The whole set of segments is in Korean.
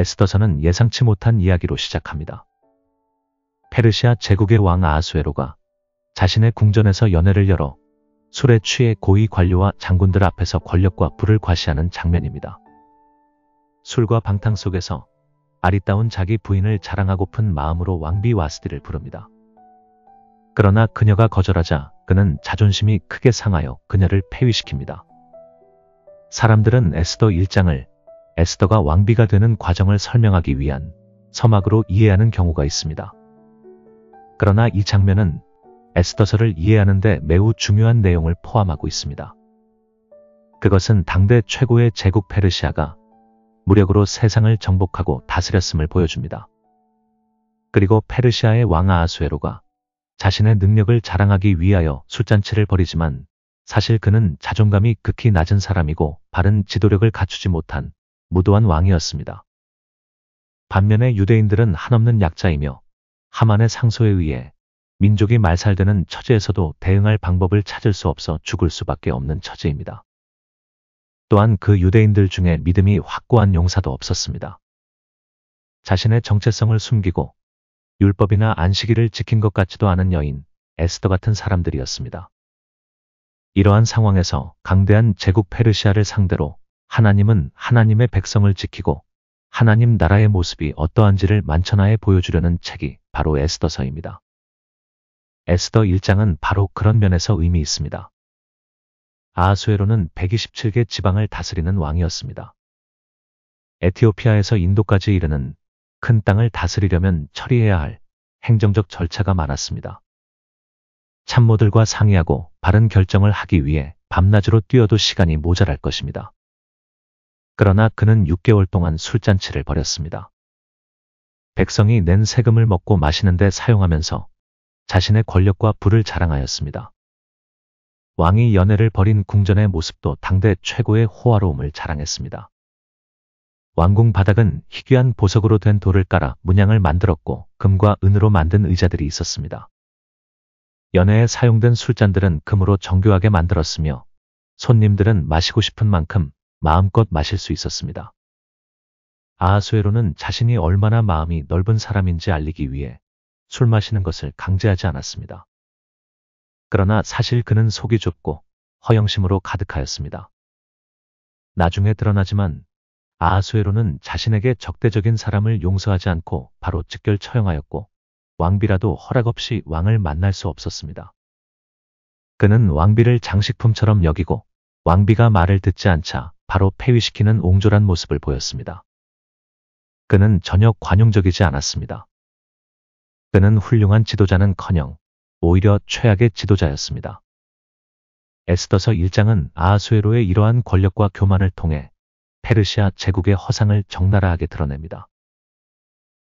에스더서는 예상치 못한 이야기로 시작합니다. 페르시아 제국의 왕아수에로가 자신의 궁전에서 연회를 열어 술에 취해 고위 관료와 장군들 앞에서 권력과 부를 과시하는 장면입니다. 술과 방탕 속에서 아리따운 자기 부인을 자랑하고픈 마음으로 왕비 와스디를 부릅니다. 그러나 그녀가 거절하자 그는 자존심이 크게 상하여 그녀를 폐위시킵니다. 사람들은 에스더 1장을 에스더가 왕비가 되는 과정을 설명하기 위한 서막으로 이해하는 경우가 있습니다. 그러나 이 장면은 에스더서를 이해하는데 매우 중요한 내용을 포함하고 있습니다. 그것은 당대 최고의 제국 페르시아가 무력으로 세상을 정복하고 다스렸음을 보여줍니다. 그리고 페르시아의 왕 아하수에로가 자신의 능력을 자랑하기 위하여 술잔치를 벌이지만 사실 그는 자존감이 극히 낮은 사람이고 바른 지도력을 갖추지 못한 무도한 왕이었습니다. 반면에 유대인들은 한없는 약자이며 하만의 상소에 의해 민족이 말살되는 처지에서도 대응할 방법을 찾을 수 없어 죽을 수밖에 없는 처지입니다. 또한 그 유대인들 중에 믿음이 확고한 용사도 없었습니다. 자신의 정체성을 숨기고 율법이나 안식일을 지킨 것 같지도 않은 여인 에스더 같은 사람들이었습니다. 이러한 상황에서 강대한 제국 페르시아를 상대로 하나님은 하나님의 백성을 지키고 하나님 나라의 모습이 어떠한지를 만천하에 보여주려는 책이 바로 에스더서입니다. 에스더 1장은 바로 그런 면에서 의미 있습니다. 아하수에로는 127개 지방을 다스리는 왕이었습니다. 에티오피아에서 인도까지 이르는 큰 땅을 다스리려면 처리해야 할 행정적 절차가 많았습니다. 참모들과 상의하고 바른 결정을 하기 위해 밤낮으로 뛰어도 시간이 모자랄 것입니다. 그러나 그는 6개월 동안 술잔치를 벌였습니다. 백성이 낸 세금을 먹고 마시는데 사용하면서 자신의 권력과 부를 자랑하였습니다. 왕이 연애를 벌인 궁전의 모습도 당대 최고의 호화로움을 자랑했습니다. 왕궁 바닥은 희귀한 보석으로 된 돌을 깔아 문양을 만들었고 금과 은으로 만든 의자들이 있었습니다. 연애에 사용된 술잔들은 금으로 정교하게 만들었으며 손님들은 마시고 싶은 만큼 마음껏 마실 수 있었습니다. 아하수에로는 자신이 얼마나 마음이 넓은 사람인지 알리기 위해 술 마시는 것을 강제하지 않았습니다. 그러나 사실 그는 속이 좁고 허영심으로 가득하였습니다. 나중에 드러나지만 아하수에로는 자신에게 적대적인 사람을 용서하지 않고 바로 즉결 처형하였고 왕비라도 허락 없이 왕을 만날 수 없었습니다. 그는 왕비를 장식품처럼 여기고 왕비가 말을 듣지 않자 바로 폐위시키는 옹졸한 모습을 보였습니다. 그는 전혀 관용적이지 않았습니다. 그는 훌륭한 지도자는커녕 오히려 최악의 지도자였습니다. 에스더서 1장은 아하수에로의 이러한 권력과 교만을 통해 페르시아 제국의 허상을 적나라하게 드러냅니다.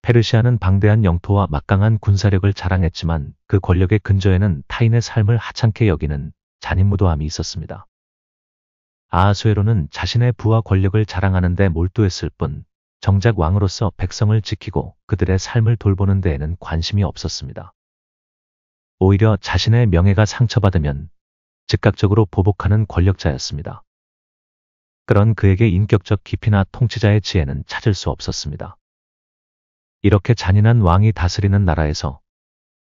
페르시아는 방대한 영토와 막강한 군사력을 자랑했지만 그 권력의 근저에는 타인의 삶을 하찮게 여기는 잔인무도함이 있었습니다. 아하수에로는 자신의 부와 권력을 자랑하는 데 몰두했을 뿐 정작 왕으로서 백성을 지키고 그들의 삶을 돌보는 데에는 관심이 없었습니다. 오히려 자신의 명예가 상처받으면 즉각적으로 보복하는 권력자였습니다. 그런 그에게 인격적 깊이나 통치자의 지혜는 찾을 수 없었습니다. 이렇게 잔인한 왕이 다스리는 나라에서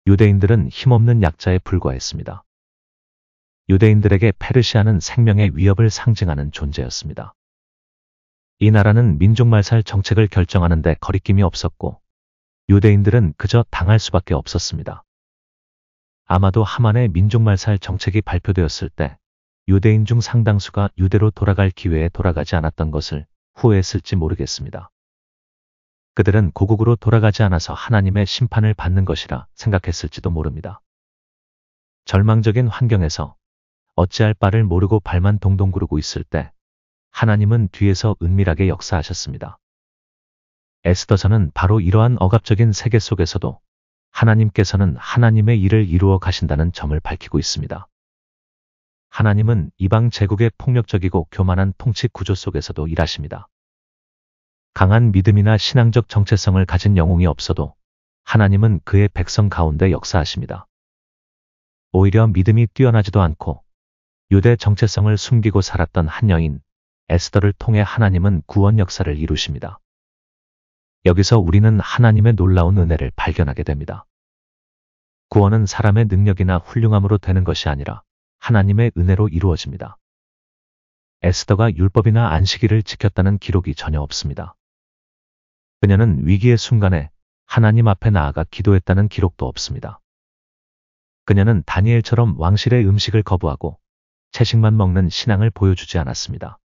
유대인들은 힘없는 약자에 불과했습니다. 유대인들에게 페르시아는 생명의 위협을 상징하는 존재였습니다. 이 나라는 민족말살 정책을 결정하는 데 거리낌이 없었고 유대인들은 그저 당할 수밖에 없었습니다. 아마도 하만의 민족말살 정책이 발표되었을 때 유대인 중 상당수가 유대로 돌아갈 기회에 돌아가지 않았던 것을 후회했을지 모르겠습니다. 그들은 고국으로 돌아가지 않아서 하나님의 심판을 받는 것이라 생각했을지도 모릅니다. 절망적인 환경에서 어찌할 바를 모르고 발만 동동 구르고 있을 때 하나님은 뒤에서 은밀하게 역사하셨습니다. 에스더서는 바로 이러한 억압적인 세계 속에서도 하나님께서는 하나님의 일을 이루어 가신다는 점을 밝히고 있습니다. 하나님은 이방 제국의 폭력적이고 교만한 통치 구조 속에서도 일하십니다. 강한 믿음이나 신앙적 정체성을 가진 영웅이 없어도 하나님은 그의 백성 가운데 역사하십니다. 오히려 믿음이 뛰어나지도 않고 유대 정체성을 숨기고 살았던 한 여인 에스더를 통해 하나님은 구원 역사를 이루십니다. 여기서 우리는 하나님의 놀라운 은혜를 발견하게 됩니다. 구원은 사람의 능력이나 훌륭함으로 되는 것이 아니라 하나님의 은혜로 이루어집니다. 에스더가 율법이나 안식일을 지켰다는 기록이 전혀 없습니다. 그녀는 위기의 순간에 하나님 앞에 나아가 기도했다는 기록도 없습니다. 그녀는 다니엘처럼 왕실의 음식을 거부하고 채식만 먹는 신앙을 보여주지 않았습니다.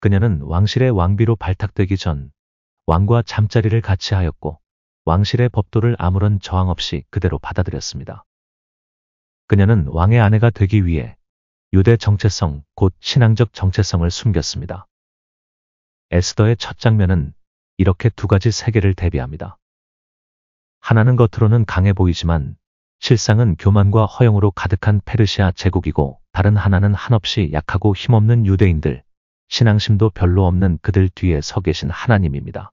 그녀는 왕실의 왕비로 발탁되기 전 왕과 잠자리를 같이 하였고 왕실의 법도를 아무런 저항 없이 그대로 받아들였습니다. 그녀는 왕의 아내가 되기 위해 유대 정체성, 곧 신앙적 정체성을 숨겼습니다. 에스더의 첫 장면은 이렇게 두 가지 세계를 대비합니다. 하나는 겉으로는 강해 보이지만 실상은 교만과 허영으로 가득한 페르시아 제국이고 다른 하나는 한없이 약하고 힘없는 유대인들, 신앙심도 별로 없는 그들 뒤에 서 계신 하나님입니다.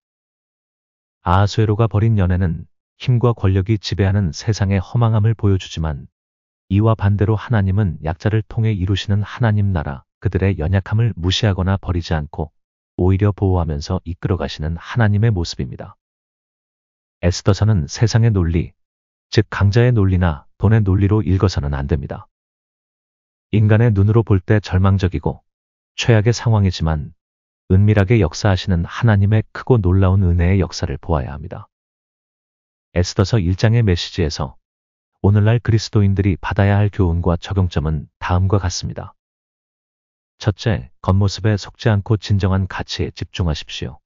아하수에로가 벌인 연애는 힘과 권력이 지배하는 세상의 허망함을 보여주지만 이와 반대로 하나님은 약자를 통해 이루시는 하나님 나라, 그들의 연약함을 무시하거나 버리지 않고 오히려 보호하면서 이끌어가시는 하나님의 모습입니다. 에스더서는 세상의 논리, 즉 강자의 논리나 돈의 논리로 읽어서는 안 됩니다. 인간의 눈으로 볼 때 절망적이고 최악의 상황이지만 은밀하게 역사하시는 하나님의 크고 놀라운 은혜의 역사를 보아야 합니다. 에스더서 1장의 메시지에서 오늘날 그리스도인들이 받아야 할 교훈과 적용점은 다음과 같습니다. 첫째, 겉모습에 속지 않고 진정한 가치에 집중하십시오.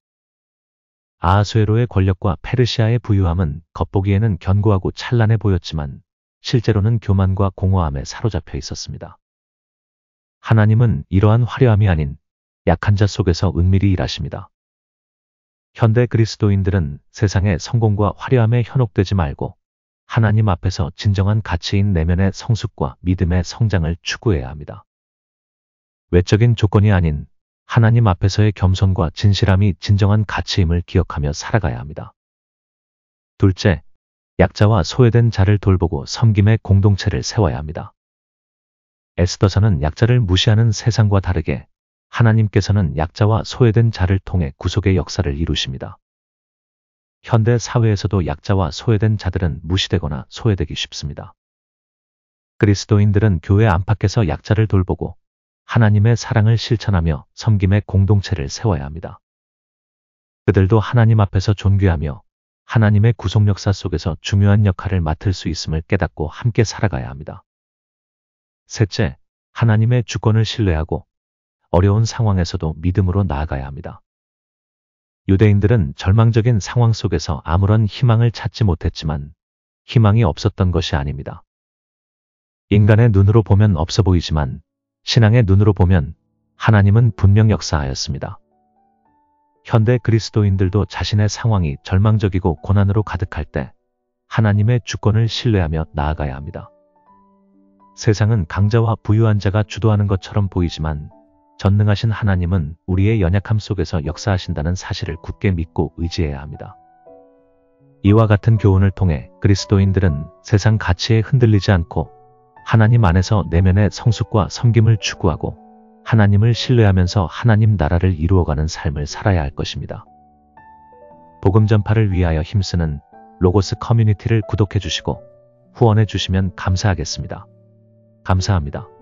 아하수에로의 권력과 페르시아의 부유함은 겉보기에는 견고하고 찬란해 보였지만 실제로는 교만과 공허함에 사로잡혀 있었습니다. 하나님은 이러한 화려함이 아닌 약한 자 속에서 은밀히 일하십니다. 현대 그리스도인들은 세상의 성공과 화려함에 현혹되지 말고 하나님 앞에서 진정한 가치인 내면의 성숙과 믿음의 성장을 추구해야 합니다. 외적인 조건이 아닌 하나님 앞에서의 겸손과 진실함이 진정한 가치임을 기억하며 살아가야 합니다. 둘째, 약자와 소외된 자를 돌보고 섬김의 공동체를 세워야 합니다. 에스더서는 약자를 무시하는 세상과 다르게 하나님께서는 약자와 소외된 자를 통해 구속의 역사를 이루십니다. 현대 사회에서도 약자와 소외된 자들은 무시되거나 소외되기 쉽습니다. 그리스도인들은 교회 안팎에서 약자를 돌보고 하나님의 사랑을 실천하며 섬김의 공동체를 세워야 합니다. 그들도 하나님 앞에서 존귀하며 하나님의 구속 역사 속에서 중요한 역할을 맡을 수 있음을 깨닫고 함께 살아가야 합니다. 셋째, 하나님의 주권을 신뢰하고 어려운 상황에서도 믿음으로 나아가야 합니다. 유대인들은 절망적인 상황 속에서 아무런 희망을 찾지 못했지만 희망이 없었던 것이 아닙니다. 인간의 눈으로 보면 없어 보이지만 신앙의 눈으로 보면 하나님은 분명 역사하였습니다. 현대 그리스도인들도 자신의 상황이 절망적이고 고난으로 가득할 때 하나님의 주권을 신뢰하며 나아가야 합니다. 세상은 강자와 부유한 자가 주도하는 것처럼 보이지만 전능하신 하나님은 우리의 연약함 속에서 역사하신다는 사실을 굳게 믿고 의지해야 합니다. 이와 같은 교훈을 통해 그리스도인들은 세상 가치에 흔들리지 않고 하나님 안에서 내면의 성숙과 섬김을 추구하고 하나님을 신뢰하면서 하나님 나라를 이루어가는 삶을 살아야 할 것입니다. 복음 전파를 위하여 힘쓰는 로고스 커뮤니티를 구독해 주시고 후원해 주시면 감사하겠습니다. 감사합니다.